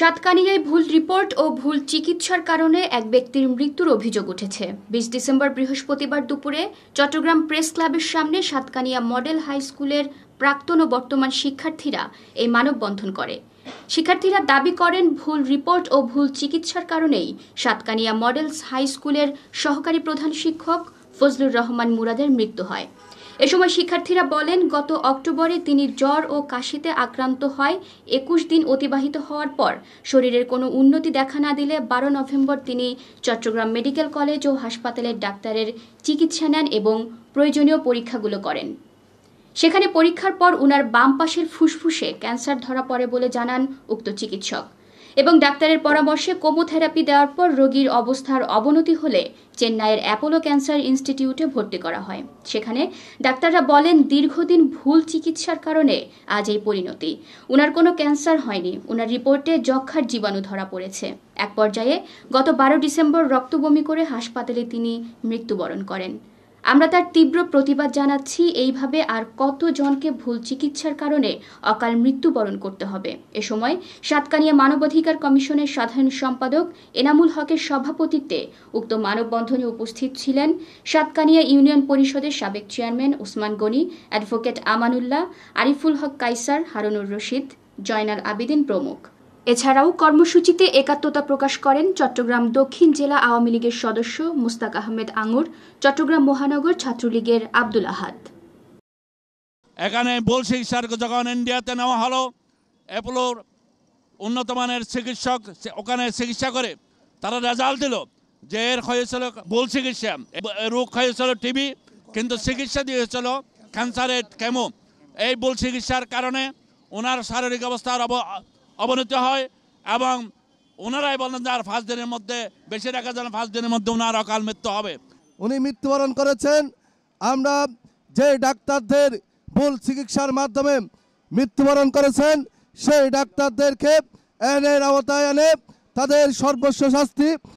সাতকানিয়ায় ভুল রিপোর্ট ও ভুল চিকিৎসার কারণে এক ব্যক্তির মৃত্যুর অভিযোগ উঠেছে বিশ ডিসেম্বর বৃহস্পতিবার দুপুরে চট্টগ্রাম প্রেস ক্লাবের সামনে সাতকানিয়া মডেল হাই স্কুলের প্রাক্তন ও বর্তমান শিক্ষার্থীরা এই মানববন্ধন করে শিক্ষার্থীরা দাবি করেন ভুল রিপোর্ট ও ভুল চিকিৎসার কারণেই সাতকানিয়া মডেলস হাই স্কুলের সহকারী প্রধান শিক্ষক ফজলুর রহমান মুরাদের মৃত্যু হয় এ সময় শিক্ষার্থীরা বলেন গত অক্টোবরে তিনি জ্বর ও কাশিতে আক্রান্ত হয় একুশ দিন অতিবাহিত হওয়ার পর শরীরের কোনো উন্নতি দেখা না দিলে বারো নভেম্বর তিনি চট্টগ্রাম মেডিকেল কলেজ ও হাসপাতালের ডাক্তারের চিকিৎসা নেন এবং প্রয়োজনীয় পরীক্ষাগুলো করেন সেখানে পরীক্ষার পর উনার বাম পাশের ফুসফুসে ক্যান্সার ধরা পড়ে বলে জানান উক্ত চিকিৎসক এবং ডাক্তারের পরামর্শে কোমোথেরাপি দেওয়ার পর রোগীর অবস্থার অবনতি হলে চেন্নাইয়ের অ্যাপোলো ক্যান্সার ইনস্টিটিউটে ভর্তি করা হয় সেখানে ডাক্তাররা বলেন দীর্ঘদিন ভুল চিকিৎসার কারণে আজ এই পরিণতি উনার কোনো ক্যান্সার হয়নি উনার রিপোর্টে যক্ষার জীবাণু ধরা পড়েছে এক পর্যায়ে গত বারো ডিসেম্বর রক্তবমি করে হাসপাতালে তিনি মৃত্যুবরণ করেন আমরা তার তীব্র প্রতিবাদ জানাচ্ছি এইভাবে আর কত জনকে ভুল চিকিৎসার কারণে অকাল মৃত্যুবরণ করতে হবে এ সময় সাতকানিয়া মানবাধিকার কমিশনের সাধারণ সম্পাদক এনামুল হকের সভাপতিত্বে উক্ত মানববন্ধনে উপস্থিত ছিলেন সাতকানিয়া ইউনিয়ন পরিষদের সাবেক চেয়ারম্যান ওসমান গনি অ্যাডভোকেট আমানুল্লাহ আরিফুল হক কাইসার হারুনুর রশিদ জয়নাল আবিদিন প্রমুখ এছাড়াও কর্মসূচিতে একাত্মতা প্রকাশ করেন চট্টগ্রাম দক্ষিণ জেলা আওয়ামী লীগের সদস্য মুস্তাক আহমেদ আঙুর চট্টগ্রাম মহানগর ছাত্রলীগের আব্দুল আহাদ এখানে বলছি স্যার যখন ইন্ডিয়াতে নেওয়া হলো অ্যাপোলোর উন্নত মানের চিকিৎসক ওখানে চিকিৎসা করে তারা রেজাল্ট দিল যে এর হয়েছিল ভুল চিকিৎসা রোগ হয়েছিল টিবি কিন্তু চিকিৎসা দিয়েছিল ক্যান্সারের কেমো এই ভুল চিকিৎসার কারণে ওনার শারীরিক অবস্থার অবনতি হয় এবং ওনারাই বলেন যে আর পাঁচ দিনের মধ্যে বেশি রাখা যেন পাঁচ দিনের মধ্যে ওনার অকাল মৃত্যু হবে উনি মৃত্যুবরণ করেছেন আমরা যে ডাক্তারদের ভুল চিকিৎসার মাধ্যমে মৃত্যুবরণ করেছেন সেই ডাক্তারদেরকে এনের আওতায় এনে তাদের সর্বস্ব শাস্তি